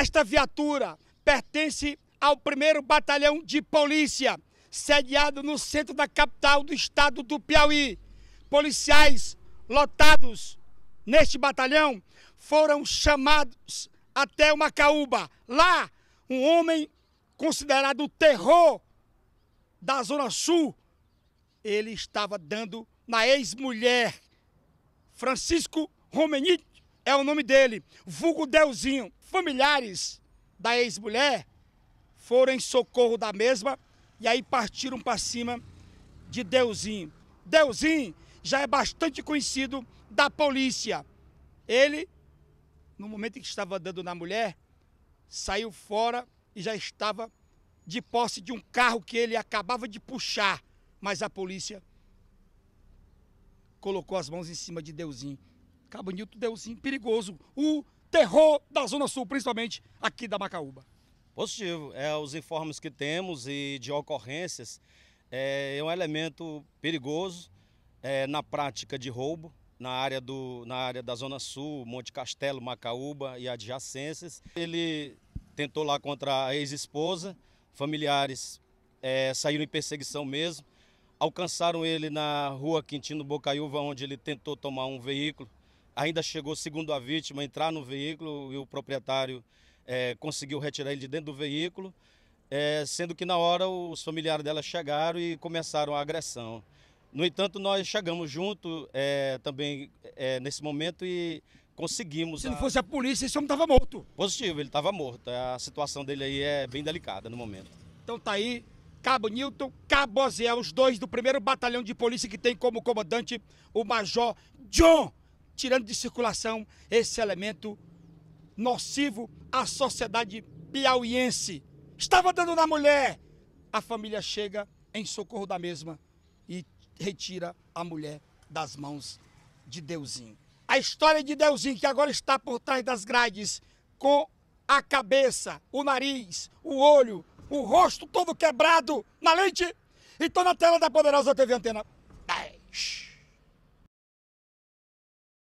Esta viatura pertence ao 1 Batalhão de Polícia, sediado no centro da capital do estado do Piauí. Policiais lotados neste batalhão foram chamados até o Macaúba. Lá, um homem considerado o terror da Zona Sul, ele estava dando na ex-mulher Francisco Romenic é o nome dele, vulgo Deusinho. Familiares da ex-mulher foram em socorro da mesma e aí partiram para cima de Deusinho. Deusinho já é bastante conhecido da polícia. Ele, no momento em que estava dando na mulher, saiu fora e já estava de posse de um carro que ele acabava de puxar, mas a polícia colocou as mãos em cima de Deusinho Cabo Nilton deu sim perigoso. O terror da Zona Sul, principalmente aqui da Macaúba. Positivo. É, os informes que temos e de ocorrências é, é um elemento perigoso é, na prática de roubo na área, do, na área da Zona Sul, Monte Castelo, Macaúba e adjacências. Ele tentou lá contra a ex-esposa, familiares é, saíram em perseguição mesmo. Alcançaram ele na rua Quintino Bocaiúva, onde ele tentou tomar um veículo ainda chegou, segundo a vítima, entrar no veículo e o proprietário é, conseguiu retirar ele de dentro do veículo, é, sendo que na hora os familiares dela chegaram e começaram a agressão. No entanto, nós chegamos junto é, também é, nesse momento e conseguimos. Se não a... fosse a polícia, esse homem estava morto. Positivo, ele estava morto. A situação dele aí é bem delicada no momento. Então tá aí Cabo Newton, Cabo Oziel, os dois do primeiro batalhão de polícia que tem como comandante o Major John tirando de circulação esse elemento nocivo à sociedade piauiense. Estava dando na mulher. A família chega em socorro da mesma e retira a mulher das mãos de Deusinho. A história de Deusinho, que agora está por trás das grades, com a cabeça, o nariz, o olho, o rosto todo quebrado na lente. Então, na tela da poderosa TV Antena 10.